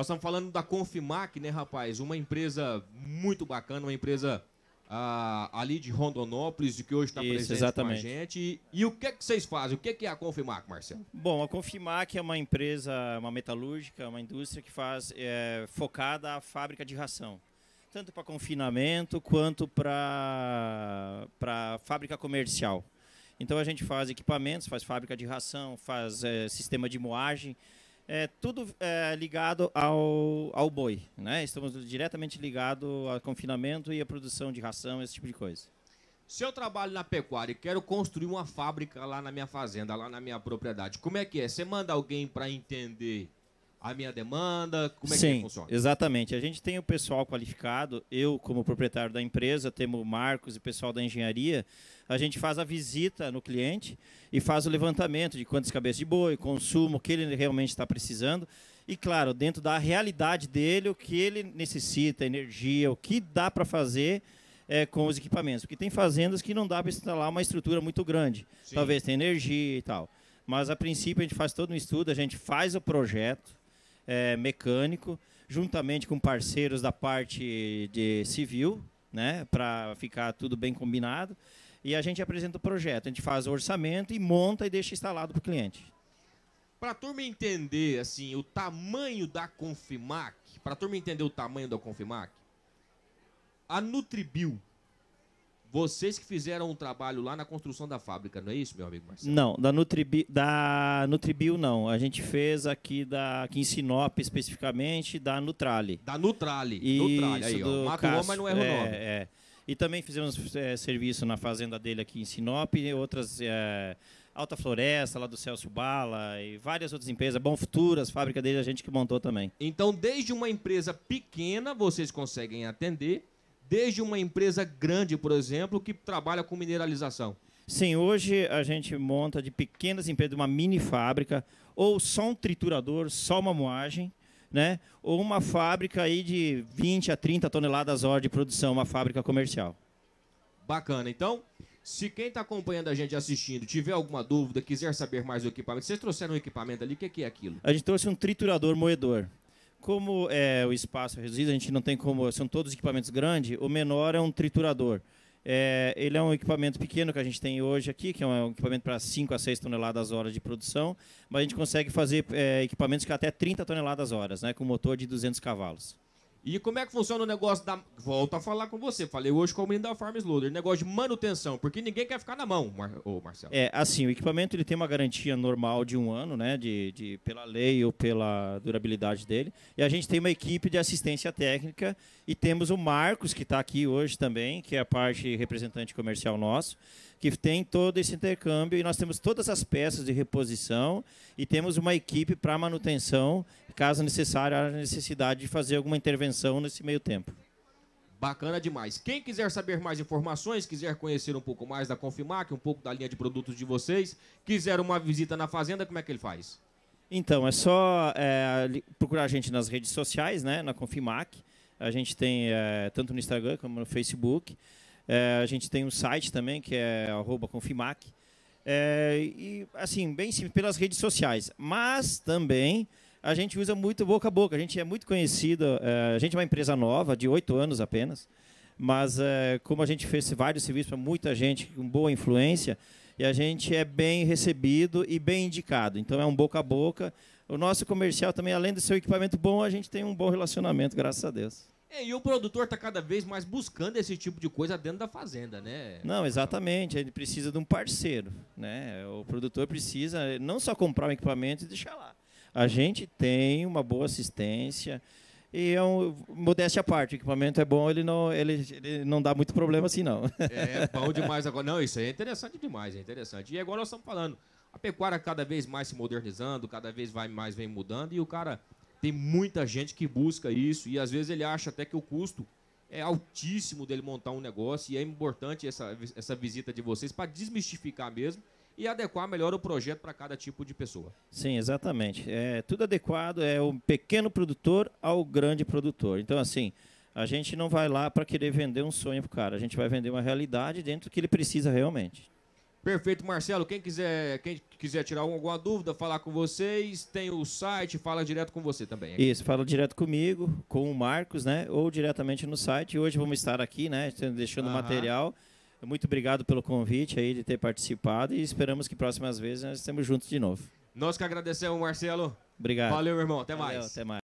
Nós estamos falando da Confimac, né, rapaz? Uma empresa muito bacana, uma empresa ah, ali de Rondonópolis, que hoje está presente exatamente. com a gente. E, e o que é que vocês fazem? O que é, que é a Confimac, Marcelo? Bom, a Confimac é uma empresa, uma metalúrgica, uma indústria que faz é, focada à fábrica de ração. Tanto para confinamento quanto para fábrica comercial. Então a gente faz equipamentos, faz fábrica de ração, faz é, sistema de moagem é, tudo é, ligado ao, ao boi, né? Estamos diretamente ligados ao confinamento e à produção de ração, esse tipo de coisa. Se eu trabalho na pecuária e quero construir uma fábrica lá na minha fazenda, lá na minha propriedade, como é que é? Você manda alguém para entender a minha demanda? Como é Sim, que funciona? Exatamente. A gente tem o pessoal qualificado, eu, como proprietário da empresa, temos o Marcos e o pessoal da engenharia. A gente faz a visita no cliente e faz o levantamento de quantas cabeças de boi, consumo, o que ele realmente está precisando. E claro, dentro da realidade dele, o que ele necessita, energia, o que dá para fazer é, com os equipamentos. Porque tem fazendas que não dá para instalar uma estrutura muito grande. Sim. Talvez tenha energia e tal. Mas a princípio a gente faz todo um estudo, a gente faz o projeto, é, mecânico, juntamente com parceiros da parte de civil, né, para ficar tudo bem combinado. E a gente apresenta o projeto, a gente faz o orçamento e monta e deixa instalado para o cliente. Para a turma entender assim o tamanho da Confimac, para a turma entender o tamanho da Confimac, a Nutribil vocês que fizeram um trabalho lá na construção da fábrica, não é isso, meu amigo Marcelo? Não, da, Nutribi, da Nutribio não. A gente fez aqui, da, aqui em Sinop, especificamente, da Nutrale. Da Nutrale. Isso, Nutrale. Aí, ó. Mato mas não erra o nome. É, é. E também fizemos é, serviço na fazenda dele aqui em Sinop, e outras... É, Alta Floresta, lá do Celso Bala e várias outras empresas. Bom Futuras, fábrica dele, a gente que montou também. Então, desde uma empresa pequena, vocês conseguem atender desde uma empresa grande, por exemplo, que trabalha com mineralização? Sim, hoje a gente monta de pequenas empresas, uma mini fábrica, ou só um triturador, só uma moagem, né? ou uma fábrica aí de 20 a 30 toneladas hora de produção, uma fábrica comercial. Bacana. Então, se quem está acompanhando a gente assistindo tiver alguma dúvida, quiser saber mais do equipamento, vocês trouxeram um equipamento ali, o que, que é aquilo? A gente trouxe um triturador moedor. Como é, o espaço é reduzido, a gente não tem como. São todos equipamentos grandes, o menor é um triturador. É, ele é um equipamento pequeno que a gente tem hoje aqui, que é um equipamento para 5 a 6 toneladas horas de produção, mas a gente consegue fazer é, equipamentos que até 30 toneladas horas, né, com motor de 200 cavalos. E como é que funciona o negócio da. Volto a falar com você, falei hoje com o menino da Farm Loader, negócio de manutenção, porque ninguém quer ficar na mão, Mar... Ô, Marcelo. É, assim, o equipamento ele tem uma garantia normal de um ano, né? De, de, pela lei ou pela durabilidade dele. E a gente tem uma equipe de assistência técnica e temos o Marcos, que está aqui hoje também, que é a parte representante comercial nosso, que tem todo esse intercâmbio e nós temos todas as peças de reposição e temos uma equipe para manutenção, caso necessário, haja necessidade de fazer alguma intervenção nesse meio tempo. Bacana demais. Quem quiser saber mais informações, quiser conhecer um pouco mais da Confimac, um pouco da linha de produtos de vocês, quiser uma visita na fazenda, como é que ele faz? Então, é só é, procurar a gente nas redes sociais, né, na Confimac. A gente tem é, tanto no Instagram como no Facebook. É, a gente tem um site também, que é Confimac. É, e, assim, bem simples, pelas redes sociais. Mas também a gente usa muito boca a boca. A gente é muito conhecido, eh, a gente é uma empresa nova, de oito anos apenas, mas eh, como a gente fez vários serviços para muita gente com boa influência, e a gente é bem recebido e bem indicado. Então é um boca a boca. O nosso comercial também, além do seu equipamento bom, a gente tem um bom relacionamento, graças a Deus. É, e o produtor está cada vez mais buscando esse tipo de coisa dentro da fazenda, né? Não, exatamente. Ele precisa de um parceiro, né? O produtor precisa eh, não só comprar um equipamento e deixar lá. A gente tem uma boa assistência. E é um, modéstia à parte, o equipamento é bom, ele não, ele, ele não dá muito problema assim, não. É bom demais agora. Não, isso é interessante demais, é interessante. E agora nós estamos falando, a pecuária cada vez mais se modernizando, cada vez vai mais vem mudando, e o cara tem muita gente que busca isso, e às vezes ele acha até que o custo é altíssimo dele montar um negócio, e é importante essa, essa visita de vocês para desmistificar mesmo e adequar melhor o projeto para cada tipo de pessoa. Sim, exatamente. É tudo adequado, é o pequeno produtor ao grande produtor. Então, assim, a gente não vai lá para querer vender um sonho para o cara, a gente vai vender uma realidade dentro do que ele precisa realmente. Perfeito, Marcelo. Quem quiser, quem quiser tirar alguma dúvida, falar com vocês, tem o site, fala direto com você também. Aqui. Isso, fala direto comigo, com o Marcos, né? Ou diretamente no site. Hoje vamos estar aqui, né? Deixando material. Muito obrigado pelo convite aí de ter participado e esperamos que próximas vezes nós estemos juntos de novo. Nós que agradecemos, Marcelo. Obrigado. Valeu, irmão. Até Valeu, mais. Até mais.